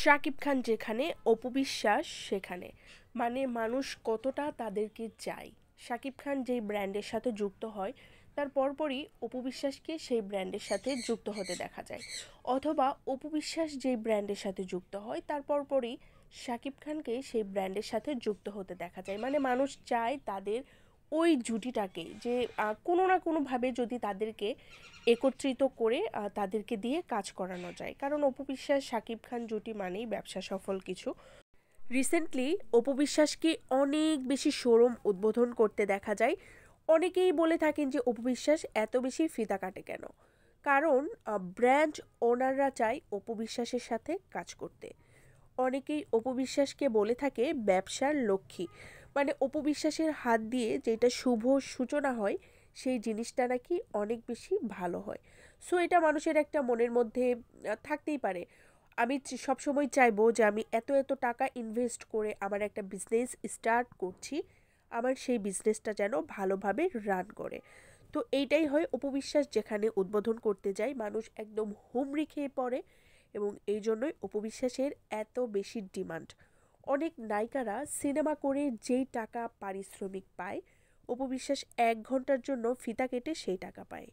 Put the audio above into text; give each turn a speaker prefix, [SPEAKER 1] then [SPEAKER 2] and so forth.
[SPEAKER 1] শাকিব খান যেখানে অপু বিশ্বাস সেখানে মানে মানুষ কতটা তাদেরকে চায় শাকিব খান যেই ব্র্যান্ডের সাথে যুক্ত হয় তার পরপরই অপু বিশ্বাসকে সেই ব্র্যান্ডের সাথে যুক্ত হতে দেখা যায় অথবা অপু বিশ্বাস যেই ব্র্যান্ডের সাথে যুক্ত হয় তার পরপরই শাকিব খানকে সেই ব্র্যান্ডের সাথে যুক্ত হতে দেখা যায় মানে মানুষ চায় তাদের ওই জুটিটাকে যে কোনো না কোনোভাবে যদি তাদেরকে একত্রিত করে তাদেরকে দিয়ে কাজ করানো যায় কারণ অপু বিশ্বাস সাকিব খান জুটি মানেই ব্যবসা সফল কিছু রিসেন্টলি অপু বিশ্বাসকে অনেক বেশি শোরুম উদ্বোধন করতে দেখা যায় অনেকেই বলে থাকেন যে অপু বিশ্বাস এত বেশি ফিতা কাটে কেন কারণ ব্র্যান্ড ওনাররা চায় অপু বিশ্বাসের সাথে কাজ করতে অনেকেই অপবিশ্বাসকে বলে থাকে ব্যবসার লক্ষ্মী মানে অপবিশ্বাসের হাত দিয়ে যেটা শুভ সূচনা হয় সেই জিনিসটা নাকি অনেক বেশি ভালো হয় সো এটা মানুষের একটা মনের মধ্যে থাকতেই পারে আমি সবসময় চাইবো যে আমি এত এত টাকা ইনভেস্ট করে আমার একটা বিজনেস স্টার্ট করছি আমার সেই বিজনেসটা যেন ভালোভাবে রান করে তো এইটাই হয় উপবিশ্বাস যেখানে উদ্বোধন করতে যায় মানুষ একদম হুমড়ি খেয়ে পড়ে এবং এই জন্যই উপবিশ্বাসের এত বেশি ডিমান্ড অনেক নায়িকারা সিনেমা করে যেই টাকা পারিশ্রমিক পায় উপবিশ্বাস এক ঘন্টার জন্য ফিতা কেটে সেই টাকা পায়